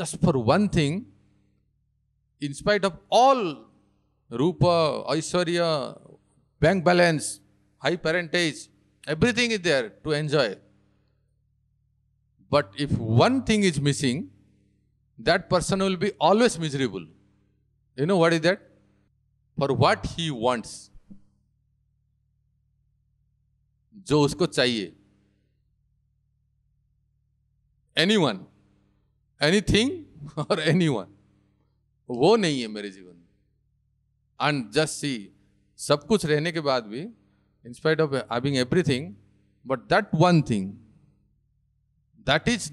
just for one thing, in spite of all rupa, aishwarya, bank balance, high parentage, everything is there to enjoy. But if one thing is missing, that person will be always miserable. You know what is that? For what he wants. जो उसको चाहिए any one anything और any one वो नहीं है मेरे जीवन में एंड जस्ट सी सब कुछ रहने के बाद भी in spite of having everything but that one thing that is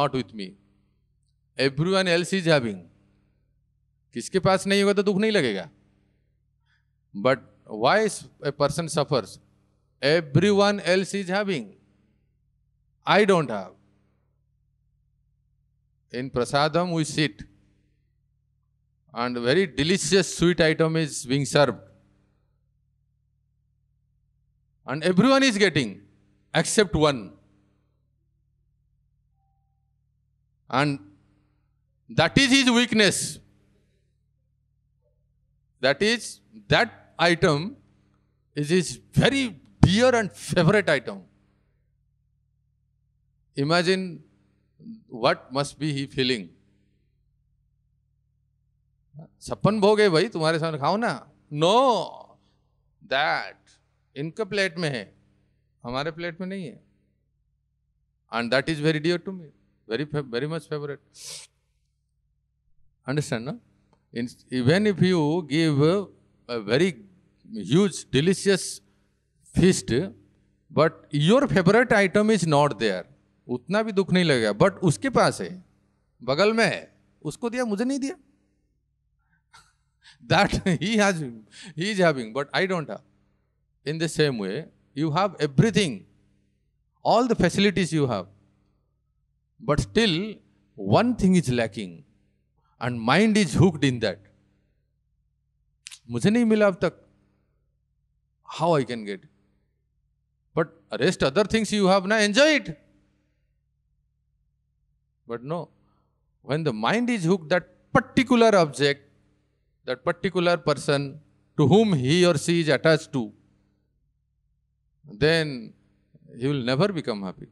not with me everyone else is having किसके पास नहीं होगा तो दुख नहीं लगेगा but why a person suffers everyone else is having I don't have In prasadam, we sit. And very delicious sweet item is being served. And everyone is getting, except one. And that is his weakness. That is, that item is his very dear and favorite item. Imagine what must be he feeling सपन भोगे भाई तुम्हारे सामने खाओ ना know that इनके plate में है हमारे प्लेट में नहीं है and that is very dear to me very very much favourite understand ना in even if you give very huge delicious feast but your favourite item is not there उतना भी दुख नहीं लगेगा बट उसके पास है बगल में है उसको दिया मुझे नहीं दिया that he has he is having but I don't have in the same way you have everything all the facilities you have but still one thing is lacking and mind is hooked in that मुझे नहीं मिला अब तक how I can get but rest other things you have ना enjoy it But no, when the mind is hooked, that particular object, that particular person to whom he or she is attached to, then he will never become happy.